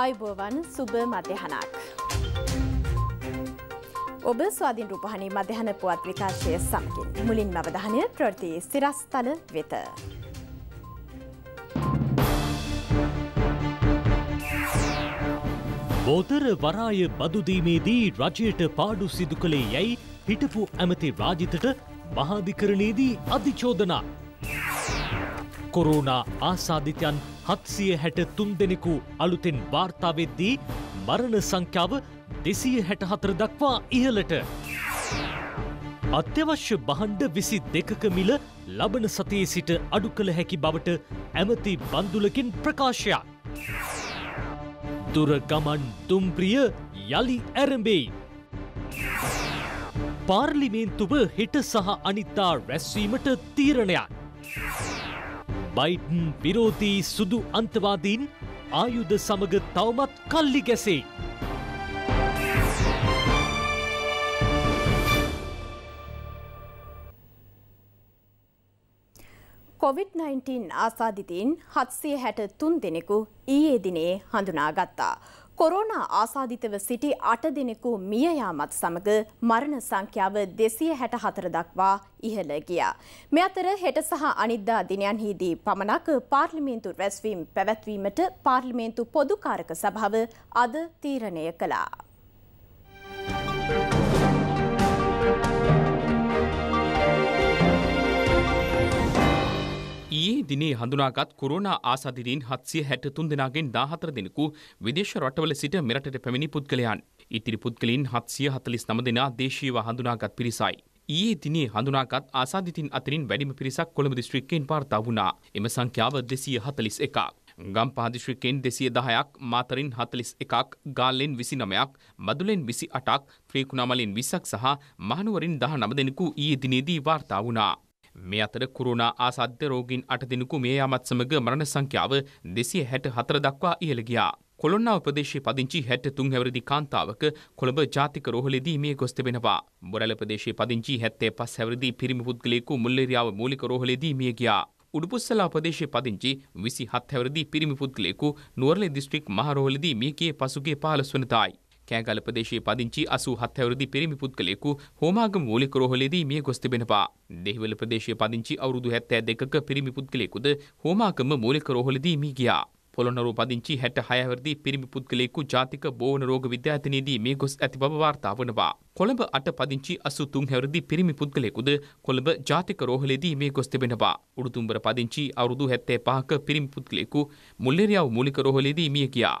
ආයිබෝවන් සුභ මධ්‍යහනක්. ඔබ ස්වාධීන් රූපහණී මධ්‍යහන පුවත් විකාශය සමකින් මුලින් අවධානය ප්‍රෘතියේ සිරස්ථල වෙත. බෝතර වරාය බදුදීමේදී රජයට පාඩු සිදු කළේ යැයි හිටපු ඇමති රාජිතට මහාධිකරණයේදී අධිචෝදනා කොරෝනා ආසාධිතයන් හත්සිය හැට තුන් දෙනෙකු අලුතෙන් වාර්තාවෙද්දී මරණ සංඛ්‍යාව දෙසිය හැට හතර දක්වා ඉහලට. අත්‍යවශ්‍ය බහන්්ඩ විසි දෙකක මිල ලබන සතියේ සිට අඩු කළ හැකි බවට ඇමති බන්දුලකින් ප්‍රකාශයක්. දුර ගමන් දුම්ප්‍රිය යළි ඇරඹෙයි. පාර්ලිමේන්තුව හිට සහ අනිත්තා රැස්වීමට තීරණයක්. බයිඩන් විරෝධී සුදු අන්තවාදීන් ආයුධ සමග තවමත් කල්ලි ගැසේ. COVID-19 ආසාධිතීන් හත්සේ හැට තුන් දෙනෙකු ඊයේ දිනේ හඳුනාගත්තා. කොරෝනා ආසාධිතව සිටි අට දෙනෙකු මියයාමත් සමඟ මරණ සංඛ්‍යාව දෙසිය හැට හතර දක්වා ඉහළ ගියා. මෙ අතර හෙට සහ අනිද්දා දිනයන්හිදී පමණක් පාර්ලිමේන්තු රැස්වීම් පැවැත්වීමට පාර්ලිමේන්තු පොදුකාරක සභාව අද තීරණය කළා. ඊයේ දිනේ හඳුනාගත් කොරෝනා ආසාදිතීන් 763 දෙනාගෙන් 14 දෙනෙකු විදේශ රටවල සිට මෙරටට පැමිණි පුද්ගලයන්. ඉතිරි පුද්ගලයන් 749 දෙනා දේශීයව හඳුනාගත් පිරිසයි. ඊයේ දිනේ හඳුනාගත් ආසාදිතින් අතරින් වැඩිම පිරිසක් කොළඹ දිස්ත්‍රික්කයෙන් වාර්තා වුණා. එම සංඛ්‍යාව 241ක්. ගම්පහ දිස්ත්‍රික්කයෙන් 210ක්, මාතරින් 41ක්, ගාල්ලෙන් 29ක්, මදුලෙන් 28ක්, ත්‍රිකුණාමලෙන් 20ක් සහ මහනුවරින් 19 දෙනෙකු ඊයේ දිනේදී වාර්තා වුණා. මේ අතර කුරුණා ආසාධ්‍ය රෝගීන් අට දෙනෙකු මේ යාමත් සමග මරණ සංඛ්‍යාව දෙසිය හැට හතර දක්වා ඉහළ ගියා. කොළොන්නාව ප්‍රදේශයේ පදිංචි 73 හැවිරිදි කාන්තාවක කොළඹ ජාතික රෝහලේදී මිය ගොස් තිබෙනවා. බොරැල ප්‍රදේශයේ පදිංචි 75 හැවිරිදි පිරිමි පුද්ගලයෙකු මුල්ලේරියාව මූලික රෝහලේදී මිය ගියා. උඩුපුස්සලා ප්‍රදේශයේ පදිංචි 27 හැවිරිදි පිරිමි පුද්ගලයෙකු නුවරළේ දිස්ත්‍රික් මහ රෝහලේදී මිය ගියේ පසුගිය 15 වෙනිදායි. කෑගල ප්‍රදේශයේ පදිංචි 87 අවුරුදු පිරිමි පුද්ගලයෙකු හෝමාගම මූලික රෝහලේදී මිය ගොස් තිබෙනවා. දෙහිවල ප්‍රදේශයේ පදිංචි අවුරුදු 72ක පිරිමි පුද්ගලයෙකුද හෝමාගම මූලික රෝහලේදී මිය ගියා. පොළොන්නරුව පදිංචි 66 අවුරුදු පිරිමි පුද්ගලයෙකු ජාතික බෝවන රෝග විද්‍යායතනයේදී මිය ගොස් ඇති බව වාර්තා වනවා. කොළඹ අට පදිංචි 83 අවුරුදු පිරිමි පුද්ගලයෙකුද කොළඹ ජාතික රෝහලේදී මිය ගොස් තිබෙනවා. උඩුතුම්බර පදිංචි අවුරුදු 75ක පිරිමි පුද්ගලයෙකු මුල්ලේරියාව මූලික රෝහලේදී මිය ගියා.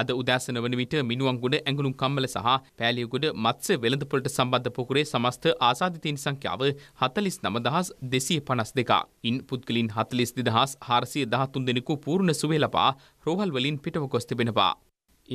අද උදෑසන වන විට මිනුවන්ගොඩ ඇඟලුම් කම්මල සහ පෑලියගොඩ මත්ස්‍ය වෙළඳපොළට සම්බන්ධ පොකුරේ සමස්ත ආසාධිතයින් සංඛ්‍යාව හතලිස් නමදහස් දෙසිය පනස් දෙක. ඉන් පුද්ගලින් හතලිස් දෙදහස් හාරසිය දහතුන් දෙනෙකු පූර්ණ සුවේලපා රෝහල් වලින් පිටව කොස් තිබෙනවා.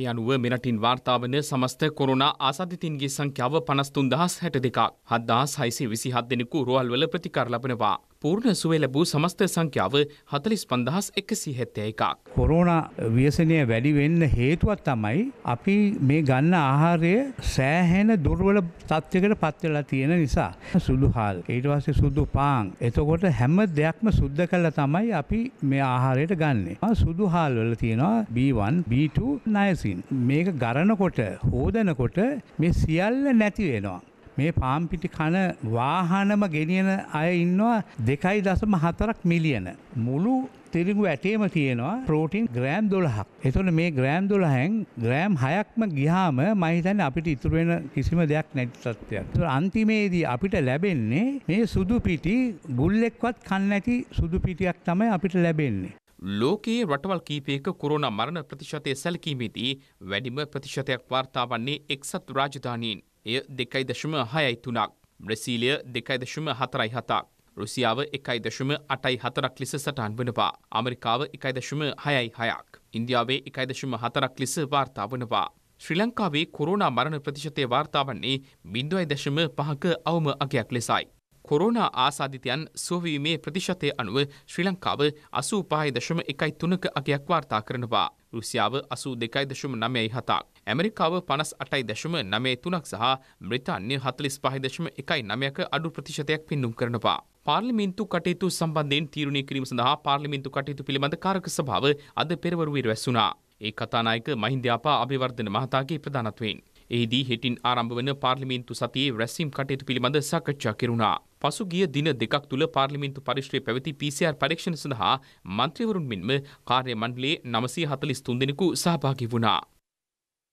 ඒ අනුව මෙරටින් වාර්තාාවන සමස්ත කොරුණ ආසාධිතින්ගේ සංඛ්‍යාව පනස්තුන් දහස් හැට දෙකක් හද්දාස් හයිසේ විසි හත් දෙනෙකු රුවල්වල ප්‍රතිකර ලබනවා. පූර්ණ සුවය ලැබූ සමස්ත සංඛ්‍යාව හතලිස් පන්දහස් එකසි හැත්තය එකක්. කොරෝණ ව්‍යසනය වැඩි වෙන්න හේතුවත් තමයි අපි මේ ගන්න ආහාරය සෑහෙන දුර්වල තත්ත්වකට පත්වෙලා තියෙන නිසා. සුදු හාල් ඊට පස්සේ සුදු පාන් එතකොට හැම දෙයක්ම සුද්ධ කළ තමයි අපි මේ ආහාරයට ගන්නේ. සුදු හාල් වල තියෙනවා B1 B2 නයසින් මේක ගරනකොට හෝදනකොට මේ සියල්ල නැති වෙනවා. මේ පාම්පිටි කන වාහනම ගෙනියන අය ඉන්නවා දෙකයි දසම හතරක් මිලියන. මුළු තිරිගු ඇටේම තියෙනවා පෝටින් ග්‍රෑම් දොළහක්. එතුන මේ ග්‍රෑම් දොළහැන් ග්‍රෑම් හයක්ම ගිහාම මහිතන් අපිට ඉතුරුවෙන කිසිම දෙයක් නැතිතත්වයක්. අන්තිමේදී අපිට ලැබෙන්නේ මේ සුදු පිටි ගුල්ලෙක්වත් කන්න ඇති සුදු පිටියක් තමයි අපිට ලැබෙන්නේ. ලෝකයේ රටවල් කීපයක කොරුණ මරණ ප්‍රතිශතය සැලකීමේදී වැඩිම ප්‍රතිශතයක් වාර්තා වන්නේ එක්සත් රාජධානීන්. එය දෙකයි දශම හයයි තුනක්. බ්‍රසීලිය දෙකයි දශම හතරයි හතක්. රුසියාව එකයි දශම අටයි හතරක් ලෙස සටන් වනවා. අමරිකාව එකයි දශම හයයි හයක්. ඉන්දියාවේ එකයි දශම හතරක් ලෙස වාර්තා වනවා. ශ්‍රී ලංකාවේ කොරෝනා මරණ ප්‍රතිශතය වාර්තා වන්නේ බිඳුවයි දශම පහක අවම අගයක් ලෙසයි. කොරෝනා ආසාධිතයන් සුවවීමේ ප්‍රතිශතය අනුව ශ්‍රී ලංකාව අසූ පාය දශම එකයි තුනක අගයක් වාර්තා කරනවා. රුසියාව අසූ දෙකයි දශම නමයයි හතාක්. ඇමරිකාව පනස් අටයි දශම නමේ තුනක් සහ බ්‍රිතාන්‍ය හතලිස් පහිදශම එකයි නමයක අඩු ප්‍රතිශතයක් පින්නුම් කරනවා. පාර්ලිමින්තු කටයුතු සම්බන්ධයෙන් තීරුණය කිරීම සඳහා පාර්ලිමින්තු කටයුතු පිළිබඳ කාරක සභාව අද පෙරවරුවීර වැස්සුනා. ඒ කතානායක මහින්ද්‍යාපා අභිවර්ධන මහතාගේ ප්‍රධානත්වයෙන්. එහිදී හෙටින් ආරම්භ වන පාර්ලිමේන්තු සතියේ රැස්වීම් කටයුතු පිළිබඳ සාකච්ඡා කෙරුණා. පසුගිය දින දෙකක් තුළ පාර්ලිමේන්තු පරිශ්‍රයේ පැවති PCR පරීක්ෂණ සඳහා මන්ත්‍රීවරුන් මෙන්ම කාර්ය මණ්ඩලයේ 943 දෙනෙකු සහභාගී වුණා.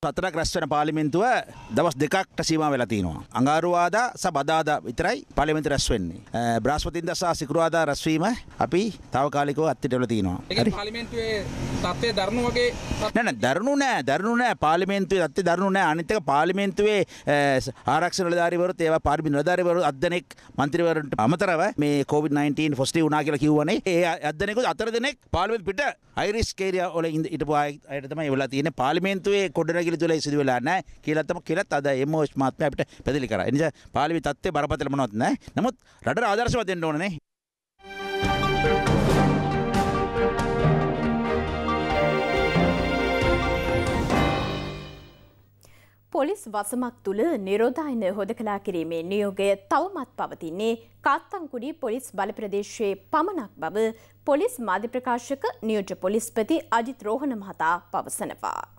සතරක් රැස්වන පාලිමින්තුව දවස් දෙකක්ට සීම වෙලා තියෙනවා. අඟාරුවාදා සහ බදාදා විතරයි පාර්ලිමේන්තු රැස් වෙන්නේ. බ්‍රහස්පතින්දා සහ සිකුරාදා රැස්වීම අපි තාවකාලිකව අත්විඳවලා තියෙනවා. හරි. පාර්ලිමේන්තුවේ තත්ත්වය දරණු වගේ නෑ නෑ දරණු නෑ දරණු නෑ පාර්ලිමේන්තුවේ තත්ත්වය දරණු නෑ. අනිත් එක පාර්ලිමේන්තුවේ ආරක්ෂක නිලධාරීවරුත් ඒවා පාර්ලිමේන්තු නිලධාරීවරු අද්දෙනෙක් മന്ത്രിවරුන්ට අමතරව මේ COVID-19 පොසිටිව් වුණා කියලා කිව්වනේ. ඒ අද්දෙනෙකුත් අතර දෙනෙක් පාර්ලිමේන්තු පිට හයි රිස්ක් ඒරියා වල ඉඳ හිටපු අය අයට තමයි වෙලා තියෙන්නේ. පාර්ලිමේන්තුවේ කොඩන ගිලිතුලයි සිදු වෙලා නැහැ කියලා තම කියලත් අද එම්.ඕ.එස් මහත්මයා අපිට පැහැදිලි කරා. ඒ නිසා පාලමේ தත්ත්වය බරපතල මොනවත් නැහැ. නමුත් රටට ආදර්ශවත් වෙන්න ඕනනේ. පොලිස් වසමක් තුළ නිරෝධායන හොදකලා කිරීමේ නියෝගය තවමත් පවතින්නේ කාත්තංකුඩි පොලිස් බලප්‍රදේශයේ පමණක් බව පොලිස් මාධ්‍ය ප්‍රකාශක නියෝජ්‍ය පොලිස්පති අජිත් රෝහණ මහතා පවසනවා.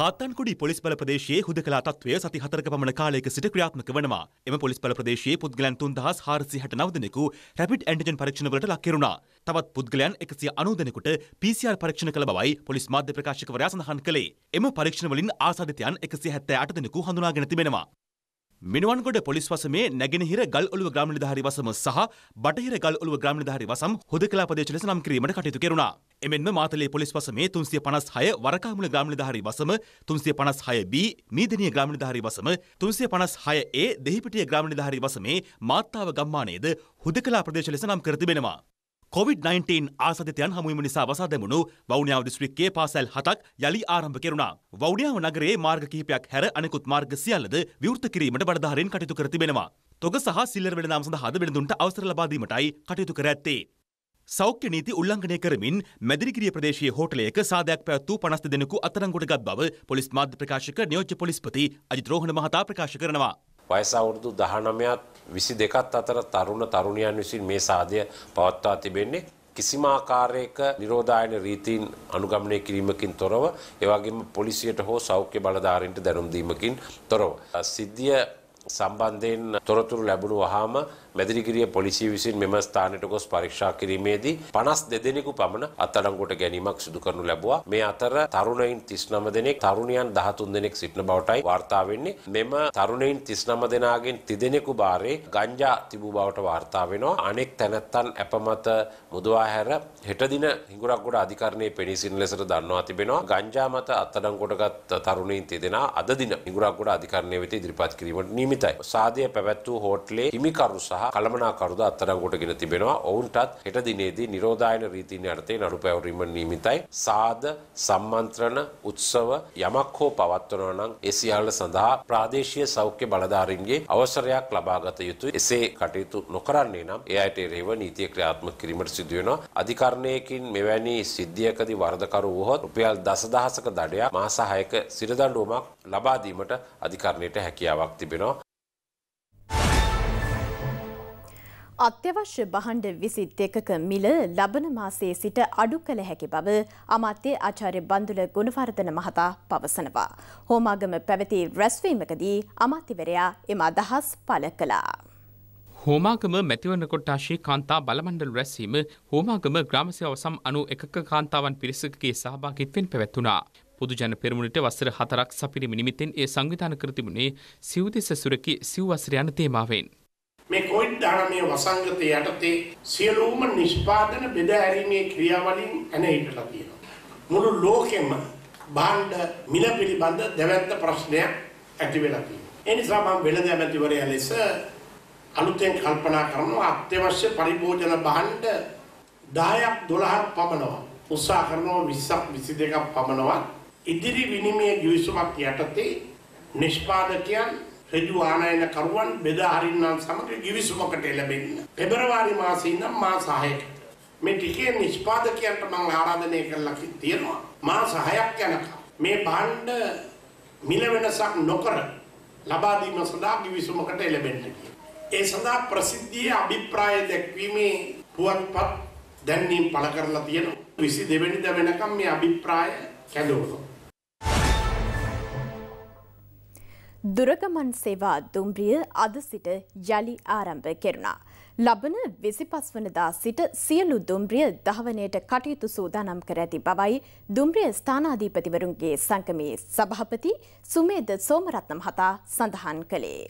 කාත්තන්කුඩි පොලිස් බල ප්‍රදේශයේ හුදකලා තත්ත්වය සති හතරක පමණ කාලයක සිට ක්‍රියාත්මක වෙනවා. එම පොලිස් බල ප්‍රදේශයේ පුද්ගලයන් 3469 දෙනෙකු රැපිඩ් ඇන්ටිජන් පරීක්ෂණ වලට ලක් කෙරුණා. තවත් පුද්ගලයන් 190 දෙනෙකුට PCR පරීක්ෂණ කළ බවයි පොලිස් මාධ්‍ය ප්‍රකාශකවරයා සඳහන් කළේ. එම පරීක්ෂණ වලින් ආසාදිතයන් 178 දෙනෙකු හඳුනාගෙන තිබෙනවා. මිනුවන්ගොඩ පොලිස් වසමේ නැගෙනහිර ගල් ඔලුව ග්‍රාම නිධාරි වසම සහ බටහිර ගල් ඔලුව ග්‍රාම නිධාරි වසම් හුදකලා ප්‍රදේශ ලෙස නම් කිරීමට කටයුතු කෙරුණා. එමෙන්ම මාතලේ පොලිස් වසමේ 356 වරකාමුල ග්‍රාම නිධාරි වසම 356 B මීදෙනිය ග්‍රාම නිධාරි වසම 356 A දෙහිපිටිය ග්‍රාම නිධාරි වසමේ මාත්තාව ගම්මානයේද හුදකලා ප්‍රදේශ ලෙස නම් කර තිබෙනවා. කොවිD-19 ආසාධිතයන් හමුවීම නිසා වසා දැමුණු වවුනියාව දිස්ත්‍රික්කයේ පාසල් හතක් යළි ආරම්භ කෙරුණා. වවුනියාව නගරයේ මාර්ග කිහිපයක් හැර අනෙකුත් මාර්ග සියල්ලද විවෘත කිරීමට බඩධාරීන් කටයුතු කර තිබෙනවා. තොග සහ සිල්ලර වෙළඳාම සඳහාද වෙළඳුන්ට අවසර ලබා දීමටයි කටයුතු කර ඇත්තේ. සෞඛ්‍ය නීති උල්ලංඝනය කරමින් මැදිරිගිරිය ප්‍රදේශයේ හෝටලයක සාදයක් පැවැත් වූ 50 දෙනෙකු අත්අඩංගුවට ගත් බව පොලිස් මාධ්‍ය ප්‍රකාශක නියෝජ්‍ය පොලිස්පති අජිත් රෝහණ මහතා ප්‍රකාශ කරනවා. වයස අවුරුදු 19ත් 22ත් අතර තරුණ තරුණියන් විසින් මේ සාදය පවත්වා තිබෙන්නේ කිසිම ආකාරයක නිරෝධායන රීතීන් අනුගමනය කිරීමකින් තොරව ඒ වගේම පොලිසියට හෝ සෞඛ්‍ය බලධාරීන්ට දැනුම් දීමකින් තොරව සිද්ධිය සම්බන්ධයෙන් තොරතුරු ලැබුණු වහාම මැදිරිගිරිය පොලිසිය විසින් මෙම ස්ථානයට ගොස් පරීක්ෂා කිරීමේදී 52 දෙනෙකු පමණ අත්අඩංගුවට ගැනීමක් සිදු කරනු ලැබුවා. මේ අතර තරුණයින් 39 දෙනෙක්, තරුණියන් 13 දෙනෙක් සිටින බවටයි වාර්තා වෙන්නේ. මෙම තරුණයින් 39 දෙනාගෙන් 3 දෙනෙකු බාරේ ගංජා තිබූ බවට වාර්තා වෙනවා. අනෙක් තැනැත්තන් අපමත මුදවා හැර හෙට දින හිඟුරක්ගොඩ අධිකරණයේ පෙනී සිටින ලෙසට දන්වා තිබෙනවා. ගංජා මත අත්අඩංගුවටගත් තරුණයින් 3 දෙනා අද දින හිඟුරක්ගොඩ අධිකරණය වෙත ඉදිරිපත් කිරීමට නියමිතයි. සාදය පැවැත් වූ හෝටලේ හිමිකරු සහ සහ කළමනාකරුද අත්තරංගොට ගෙන තිබෙනවා ඔවුන්ටත් හෙට දිනේදී නිරෝධායන රීතින් යටතේ නඩු පැවරීම නිමිතයි සාද සම්මන්ත්‍රණ උත්සව යමක් හෝ පවත්වනවා නම් ඒ සියල්ල සඳහා ප්‍රාදේශීය සෞඛ්‍ය බලධාරීන්ගේ අවසරයක් ලබාගත යුතුයි එසේ කටයුතු නොකරන්නේ නම් ඒ අයට එරෙහිව නීතිය ක්‍රියාත්මක කිරීමට සිදු වෙනවා අධිකරණයකින් මෙවැනි සිද්ධියකදී වරදකරු වුවහොත් රුපියල් දසදහසක දඩයක් මාස 6ක සිරදඬුවමක් ලබා දීමට අධිකරණයට හැකියාවක් තිබෙනවා අත්‍යවශ්‍ය බහණ්ඩ විසි දෙකක මිල ලබන මාසයේ සිට අඩු කළ හැකි බව අමාත්‍ය ආචාර්ය බන්දුල ගුණවර්ධන මහතා පවසනවා. හෝමාගම පැවති රැස්වීමකදී අමාත්‍යවරයා එම අදහස් පළ කළා. හෝමාගම මැතිවන කොට්ටාශී කාන්තා බලමණ්ඩල රැස්වීම හෝමාගම ග්‍රාමසය අවසම් අනු එකක කාන්තාවන් පිරිසකගේ සහභාගිත්වෙන් පැවැත්වුණා. පුදුජන පෙරමුණට වසර හතරක් සපිරිමි නිමිතෙන් ඒ සංවිධාන කර තිබුණේ සිව්දෙස සුරකි සිව් වසර යන තේමාවෙන්. මේ සංවිධානමය වසංගතය යටතේ සියලුම නිෂ්පාදන බෙද ඇරීමේ ක්‍රියාවලින් ඇනහිටලා තියෙනවා. මුළු ලෝකෙම භාණ්ඩ මිල පිළිබඳ දැවැත්ත ප්‍රශ්නයක් ඇති වෙලා තියෙනවා. ඒ නිසා මම වෙළඳ ඇමතිවරයා ලෙස අලුතෙන් කල්පනා කරනවා අත්‍යවශ්‍ය පරිභෝජන භාණ්ඩ 10ක් 12ක් පමණවා උත්සාහ කරනවා 20ක් 22ක් පමණවා ඉදිරි විනිමය ගිවිසුමක් යටතේ නිෂ්පාදකයන් ඍජු ආනයන කරුවන් බෙදා හරින්නම් සමග කිවිසුමකට ලැබෙන්න. පෙබරවාරි මාසයේ ඉඳන් මාස 6කට මේ ටිකේ නිෂ්පාදකයන්ට මම ආරාධනය කරලා තියෙනවා. මාස 6ක් යනකම් මේ භාණ්ඩ මිල වෙනසක් නොකර ලබා දීම සඳහා කිවිසුමකට ලැබෙන්න ඒ සඳහා ප්‍රසිද්ධියේ අභිප්‍රාය දැක්වීමේ පුවත්පත් දැන්වීම පළ කරලා තියෙනවා. 22 වෙනිදා වෙනකම් මේ අභිප්‍රාය කැඳවනවා. දුරගමන් සේවා දුම්රිය අද සිට යළි ආරම්භ කෙරුණා. ලබන විසිපස් වනදා සිට සියලු දුම්රිය දහවනයට කටයුතු සූදානම් කර ඇති බවයි දුම්රිය ස්ථානාධීපතිවරුන්ගේ සංකමේ සභහපති සුමේද සෝමරත්න මහතා සඳහන් කළේ.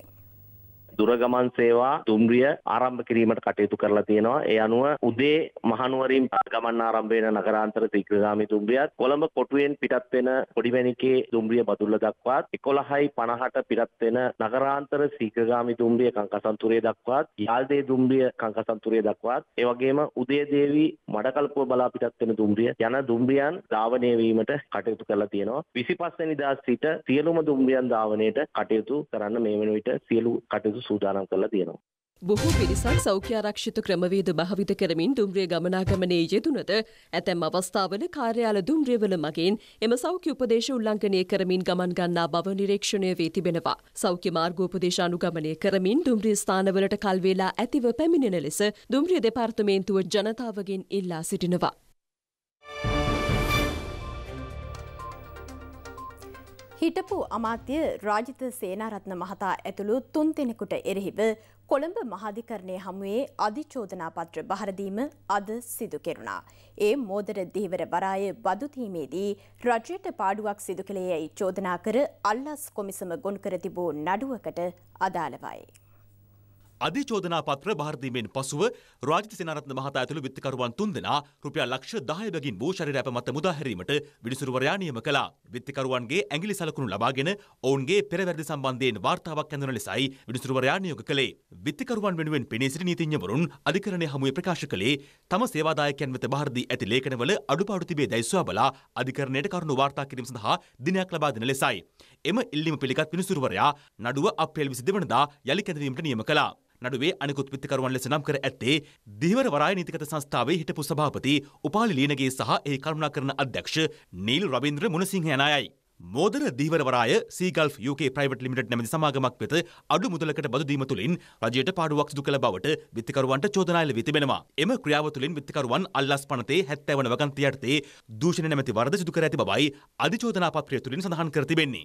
දුරගමන් සේවා දුම්රිය ආරම්භ කිරීමට කටයුතු කරලා තියෙනවා. ඒ අනුව උදේ මහනුවරින් ගමන් ආරම්භ වෙන නගරාන්තර ත්‍රිගාමී දුම්රියත් කොළඹ කොටුවෙන් පිටත් වෙන පොඩිවැණිකේ දුම්රිය බදුල්ල දක්වාත් 11:50ට පිටත් වෙන නගරාන්තර ත්‍රිගාමී දුම්රිය කංකසන්තුරේ දක්වාත් යාල්දේ දුම්රිය කංකසන්තුරේ දක්වාත් ඒ වගේම උදේ දේවි මඩකල්පුව බලා පිටත් වෙන දුම්රිය යන දුම්රියන් ධාවනය වීමට කටයුතු කරලා තියෙනවා. 25 වෙනිදා සිට සියලුම දුම්රියන් ධාවනයට කටයුතු කරන්න මේ වෙන විට සියලු කටයුතු සූදානම් කරලා තියෙනවා. බොහෝ පිරිසක් සෞඛ්‍යාරක්ෂිත ක්‍රමවේද භාවිත කරමින් දුම්රිය ගමනාගමනයේ යෙදුනද ඇතැම් අවස්ථාවල කාර්යාල දුම්රියවල මගින් එම සෞඛ්‍ය උපදේශ උල්ලංඝනය කරමින් ගමන් ගන්නා බව නිරීක්ෂණය වී තිබෙනවා. සෞඛ්‍ය මාර්ගෝපදේශ අනුගමනය කරමින් දුම්රිය ස්ථානවලට කල්වේලා ඇතිව පැමිණෙන ලෙස දුම්රිය දෙපාර්තමේන්තුව ජනතාවගෙන් ඉල්ලා සිටිනවා. හිටපු අමාත්‍ය රාජිත සේනාරත්න මහතා ඇතුළු තුන් දෙනෙකුට එරෙහිව කොළඹ මහාධිකරණය හමුවේ අධිචෝදනා පත්‍ර බහරදීම අද සිදු කෙරුණා. ඒ මෝදර දීවර වරාය බදුතීමේදී රජයට පාඩුවක් සිදු කළේ යැයි චෝදනා කර අල්ලස් කොමිසම ගොන් කර තිබූ නඩුවකට අදාළවයි. අධිචෝදනා පත්‍ර භාරදීමෙන් පසුව රාජිත සේනාරත්න මහතා ඇතුළු විත්තිකරුවන් තුන්දෙනා රුපියල් ලක්ෂ 10 බැගින් වූ ශරීර අප මත මුදා හැරීමට විනිසුරුවරයා නියම කළා. විත්තිකරුවන්ගේ ඇඟිලි සලකුණු ලබාගෙන ඔවුන්ගේ පෙරවැරදි සම්බන්ධයෙන් වාර්තාවක් ඇඳුන ලෙසයි විනිසුරුවරයා නියෝග කළේ. විත්තිකරුවන් වෙනුවෙන් පෙනී සිටි නීතිඥවරුන් අධිකරණය හමුවේ ප්‍රකාශ කළේ තම සේවාදායකයන් වෙත භාර දී ඇති ලේඛනවල අඩුපාඩු තිබේ දැයි සොයා බලා අධිකරණයට කරුණු වාර්තා කිරීම සඳහා දිනයක් ලබා දෙන ලෙසයි. එම ඉල්ලීම පිළිගත් විනිසුරුවරයා නඩුව අප්‍රේල් 22 වෙනිදා යලි කැඳවීමට නියම කළා. නඩුවේ අනිකුත් විත්තිකරුවන් ලෙස නම් කර ඇත්තේ දිවිවර වරාය නීතිගත සංස්ථාවේ හිටපු සභාපති උපාලි ලීනගේ සහ එහි කරුණාකරන අධ්‍යක්ෂ නීල් රවීන්ද්‍ර මුණසිංහ යන අයයි. මෝදර දීවරවරාය සීගල් UK ප්‍රයිවට් ලිමිටඩ් නැමති සමාගමක් වෙත අඩු මුදලකට බදු දීම තුළින් රජයට පාඩුවක් සිදු කළ බවට විත්තිකරුවන්ට චෝදනා එල්ල වී තිබෙනවා. එම ක්‍රියාව තුළින් විත්තිකරුවන් අල්ලස් පනතේ 70 වන වගන්තිය යටතේ දූෂණ නැමැති වරද සිදු කර ඇති බවයි අධිචෝදනා පත්‍රය තුළින් සඳහන් කර තිබෙන්නේ.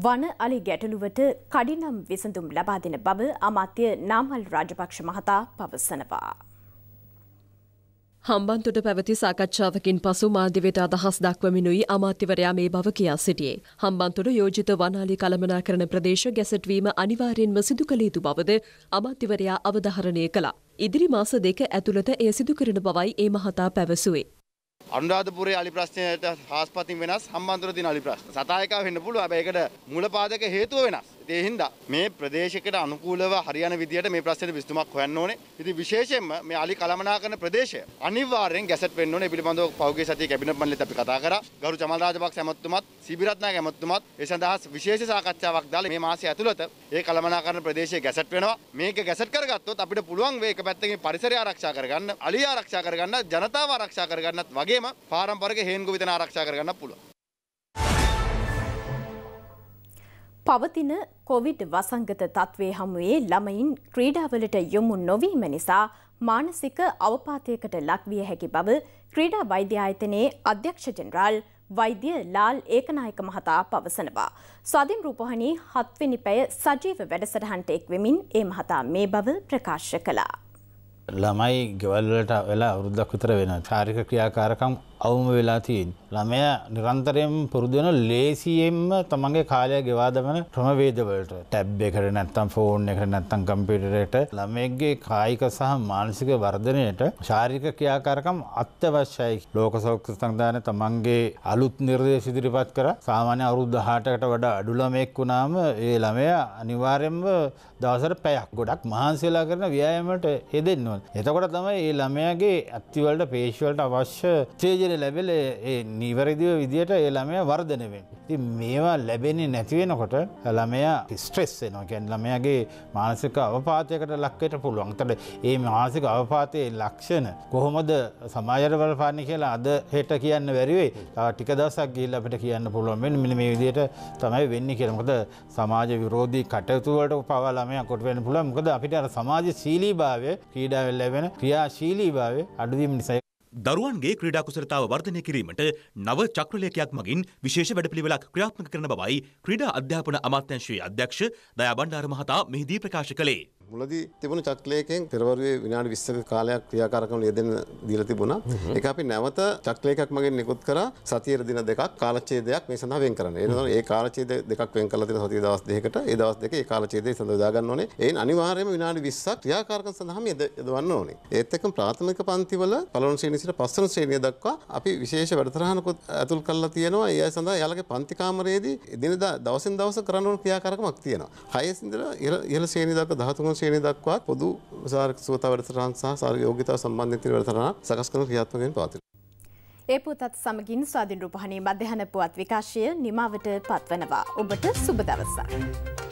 වන අලි ගැටලුවට කඩිනම් විසඳුම් ලබා දෙන බව අමාත්‍ය නාමල් රාජපක්ෂ මහතා පවසනවා. හම්බන්තොට පැවති සාකච්ඡාවකින් පසු මාධ්‍යවයට අදහස් දක්වමිනුයි අමාත්‍යවරයා මේ බව කියා සිටියේ. හම්බන්තොට යෝජිත වනාලි කළමනාකරන ප්‍රදේශ ගැසට්වීම අනිවාර්යෙන්ම සිදු කළ යුතු බවද අමාත්‍යවරයා අවධාරණය කළා. ඉදිරි මාස දෙක ඇතුළත එය සිදු කරන බවයි ඒ මහතා පැවසුවේ. අනුරාධපුරේ අලි ප්‍රශ්නයට හාස්පතින් වෙනස් හම්බන්තොට තියෙන අලි ප්‍රශ්න. සතා එකා වෙන්න පුළුවන්. හැබැයි ඒකට මූලපාදක හේතුව වෙනස්. ඒහින්ද මේ ප්‍රදේශකට අනුකූලව හරියන විදිහට මේ ප්‍රශ්නෙට විසඳුමක් හොයන්න ඕනේ. ඉතින් විශේෂයෙන්ම මේ අලි කලමනාකරන ප්‍රදේශය අනිවාර්යෙන් ගැසට් වෙන්න ඕනේ. පිළිබඳව පහුගිය සතියේ කැබිනට් මණ්ඩලෙත් අපි කතා කරා. ගරු චමල් රාජපක්ෂ ඇමතුමත්, සිබිරත්නායක ඇමතුමත් ඒ සඳහා විශේෂ සාකච්ඡාවක් දාලා මේ මාසය ඇතුළත ඒ කලමනාකරන ප්‍රදේශය ගැසට් වෙනවා. මේක ගැසට් කරගත්තොත් අපිට පුළුවන් වේ එක පැත්තකින් පරිසරය ආරක්ෂා කරගන්න, අලි ආරක්ෂා කරගන්න, ජනතාව ආරක්ෂා කරගන්නත් වගේම පාරම්පරික හේන්ගු විතන ආරක්ෂා කරගන්නත් පුළුවන්. පවතින කොවිඩ් වසංගත තත්ත්වය හමුවේ ළමයින් ක්‍රීඩාවලට යොමු නොවීම නිසා මානසික අවපාතයකට ලක්විය හැකි බව ක්‍රීඩා වෛද්‍ය ආයතනයේ අධ්‍යක්ෂ ජනරාල් වෛද්‍ය ලාල් ඒකනායක මහතා පවසනවා. ස්වාධීන් රූපහණී හත්වෙනි පැය සජීව වැඩසටහනට එක්වෙමින් ඒ මහතා මේ බව ප්‍රකාශ කළා. ළමයි ගෙවල්වලට වෙලා අවුරුද්දක් විතර වෙන චාරික ක්‍රියාකාරකම් අවම වෙලා තියෙන්. ළමය නිරන්තරයෙන් පුරුදුවන ලේසියෙන්ම තමන්ගේ කාලය ගෙවාදමන ක්‍රමවේදවලට ටැබ් එකට නැත්තම් ෆෝන් එකට නැත්තම් කම්පිටරට ළමෙක්ගේ කායික සහ මානසික වර්ධනයට ශාරික ක්‍රියාකාරකම් අත්‍යවශ්‍යයි. ලෝක සෞඛ්‍ය සංධානය තමන්ගේ අලුත් නිර්දේශ ඉදිරිපත් කර සාමාන්‍ය අවුරුදු 18කට වඩා අඩු ළමයෙක් වුණාම ඒ ළමයා අනිවාර්යයෙන්ම දවසට පැයක් ගොඩක් මහන්සිලා කරන ව්‍යායාමයට යෙදෙන්න ඕනේ. එතකොට තමයි ඒ ළමයාගේ අත්තිවලට පේශිවලට අවශ්‍ය තේජන වර්ධනය ලැබෙල නීවරදිව විදිහට ඒ ළමය වර්ධනවෙන්. ති මේවා ලැබෙන්නේ නැතිවෙනකොට ළමයා ස්ට්‍රෙස් එනවා කැන් ළමයාගේ මානසික අවපාතයකට ලක්කට පුළුවන් තට ඒ මානසික අවපාතයේ ලක්ෂණ කොහොමද සමාජයට බලපාන්න කියලා අද හෙට කියන්න වැරිවේ ටික දසක් ගිල් අපට කියන්න පුළුවන් මෙ මේ විදියට තමයි වෙන්න කියරමකද සමාජ විරෝධී කටයුතුවලට පවලමය කොට වෙන පුළුවන් මොකද අපිට අර සමාජ සීලී භාවය ක්‍රීඩාවෙල් ලැබෙන ක්‍රියා ශීලී භාවය අඩුදීම නිසයි දරුවන්ගේ ක්‍රීඩා කුසලතාව වර්ධනය කිරීමට නව චක්‍රලේඛයක් මගින් විශේෂ වැඩපිළිවෙලක් ක්‍රියාත්මක කරන බවයි ක්‍රීඩා අධ්‍යාපන අමාත්‍යාංශයේ අධ්‍යක්ෂ දයා බණ්ඩාර මහතා මෙහිදී ප්‍රකාශ කළේ. මුලදී තිබුණු චක්ලයකෙන් පෙරවරුවේ විනාඩි 20ක කාලයක් ක්‍රියාකාරකම් යෙදෙන්න දීලා තිබුණා. ඒක අපි නැවත චක්ලයකක් මගින් නිකුත් කරා සතියේ දින දෙකක් කාලච්ඡේදයක් මේ සඳහා වෙන් කරන්න. එනවා ඒ කාලච්ඡේද දෙකක් වෙන් කරලා තියෙන සතිය දවස් දෙකකට ඒ දවස් දෙකේ ඒ කාලච්ඡේදය සඳහා දා ගන්න ඕනේ. එයින් අනිවාර්යයෙන්ම විනාඩි 20ක් ක්‍රියාකාරකම් සඳහාම යොදවන්න ඕනේ. ඒත් එක්කම ප්‍රාථමික පන්තිවල පළවෙනි ශ්‍රේණිය සිට පස්වෙනි ශ්‍රේණිය දක්වා අපි විශේෂ වැඩසටහනකුත් ඇතුල් කරලා තියෙනවා. ඒ අය සඳහා යාළගේ පන්ති කාමරයේදී එදිනෙදා දවසින් දවස කරන්න ඕන ක්‍රියාකාරකමක් තියෙනවා. 6 ඉඳලා ඉහළ ශ්‍රේණිය දක්වා 13 වෙනි ශේණය දක්වා පොදු සාරක සුවතා වැඩසටහන් සහ සාරක යෝග්‍යතා සම්බන්ධයෙන් තියෙන වැඩසටහන සකස් කරන ක්‍රියාත්මකයෙන් පවතින. ඒ පුතත් සමගින් ස්වාධීන රූපවාහිනී මධ්‍යහන පුවත් විකාශය නිමාවට පත්වනවා. ඔබට සුබ දවසක්.